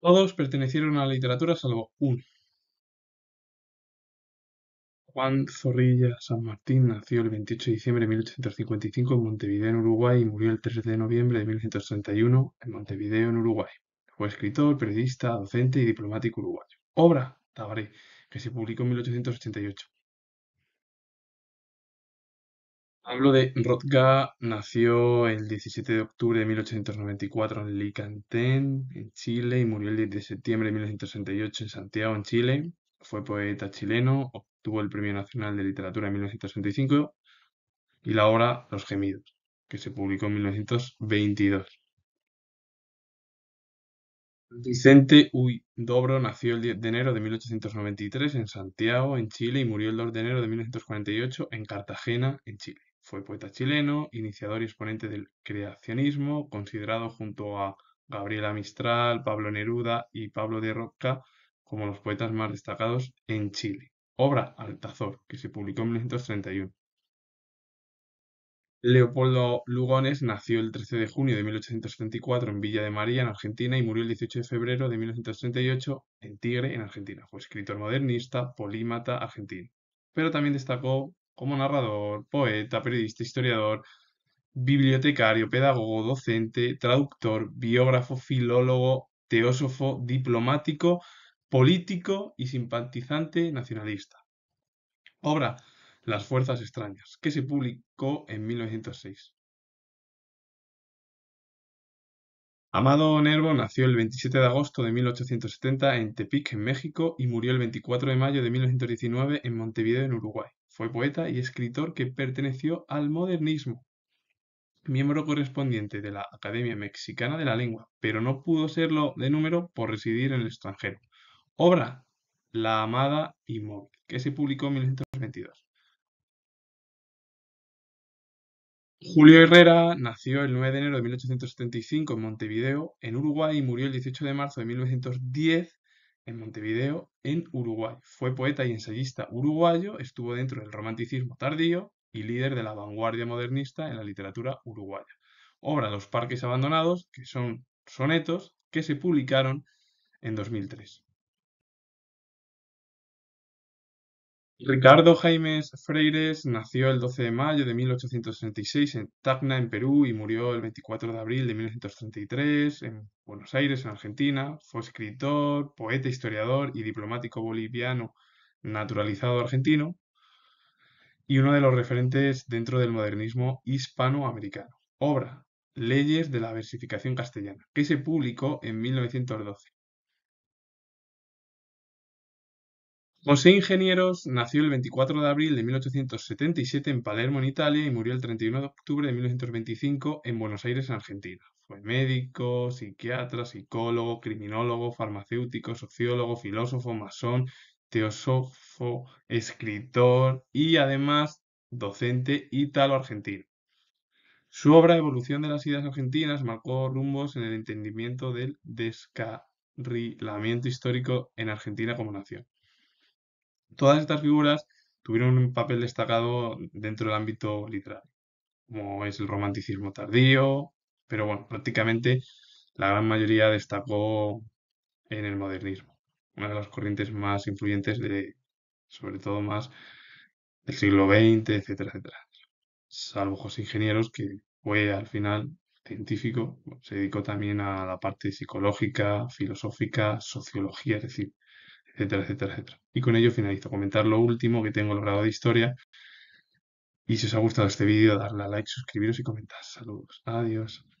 Todos pertenecieron a la literatura salvo uno. Juan Zorrilla San Martín nació el 28 de diciembre de 1855 en Montevideo, en Uruguay, y murió el 3 de noviembre de 1931 en Montevideo, en Uruguay. Fue escritor, periodista, docente y diplomático uruguayo. Obra, Tabaré, que se publicó en 1888. Hablo de Rodga nació el 17 de octubre de 1894 en Licantén, en Chile, y murió el 10 de septiembre de 1968 en Santiago, en Chile. Fue poeta chileno, obtuvo el Premio Nacional de Literatura en 1965 y la obra Los Gemidos, que se publicó en 1922. Vicente Uy Dobro nació el 10 de enero de 1893 en Santiago, en Chile, y murió el 2 de enero de 1948 en Cartagena, en Chile. Fue poeta chileno, iniciador y exponente del creacionismo, considerado junto a Gabriela Mistral, Pablo Neruda y Pablo de Roca como los poetas más destacados en Chile. Obra Altazor, que se publicó en 1931. Leopoldo Lugones nació el 13 de junio de 1874 en Villa de María, en Argentina, y murió el 18 de febrero de 1938 en Tigre, en Argentina. Fue escritor modernista, polímata argentino. Pero también destacó como narrador, poeta, periodista, historiador, bibliotecario, pedagogo, docente, traductor, biógrafo, filólogo, teósofo, diplomático, político y simpatizante nacionalista. Obra Las Fuerzas Extrañas, que se publicó en 1906. Amado Nervo nació el 27 de agosto de 1870 en Tepic, en México, y murió el 24 de mayo de 1919 en Montevideo, en Uruguay. Fue poeta y escritor que perteneció al modernismo, miembro correspondiente de la Academia Mexicana de la Lengua, pero no pudo serlo de número por residir en el extranjero. Obra La Amada Inmóvil, que se publicó en 1922. Julio Herrera nació el 9 de enero de 1875 en Montevideo, en Uruguay, y murió el 18 de marzo de 1910 en Montevideo, en Uruguay. Fue poeta y ensayista uruguayo, estuvo dentro del romanticismo tardío y líder de la vanguardia modernista en la literatura uruguaya. Obra Los Parques Abandonados, que son sonetos que se publicaron en 2003. Ricardo Jaimes Freires nació el 12 de mayo de 1866 en Tacna, en Perú, y murió el 24 de abril de 1933 en Buenos Aires, en Argentina. Fue escritor, poeta, historiador y diplomático boliviano naturalizado argentino y uno de los referentes dentro del modernismo hispanoamericano. Obra, Leyes de la Versificación Castellana, que se publicó en 1912. José Ingenieros nació el 24 de abril de 1877 en Palermo, en Italia, y murió el 31 de octubre de 1925 en Buenos Aires, en Argentina. Fue médico, psiquiatra, psicólogo, criminólogo, farmacéutico, sociólogo, filósofo, masón, teósofo, escritor y además docente italo-argentino. Su obra Evolución de las ideas argentinas marcó rumbos en el entendimiento del descarrilamiento histórico en Argentina como nación. Todas estas figuras tuvieron un papel destacado dentro del ámbito literario, como es el romanticismo tardío, pero bueno, prácticamente la gran mayoría destacó en el modernismo, una de las corrientes más influyentes de, sobre todo más del siglo XX, etcétera, etcétera. Salvo José Ingenieros, que fue al final científico, se dedicó también a la parte psicológica, filosófica, sociología, es decir, etcétera, etcétera, etcétera. Y con ello finalizo. Comentar lo último que tengo logrado de historia. Y si os ha gustado este vídeo, darle a like, suscribiros y comentar. Saludos. Adiós.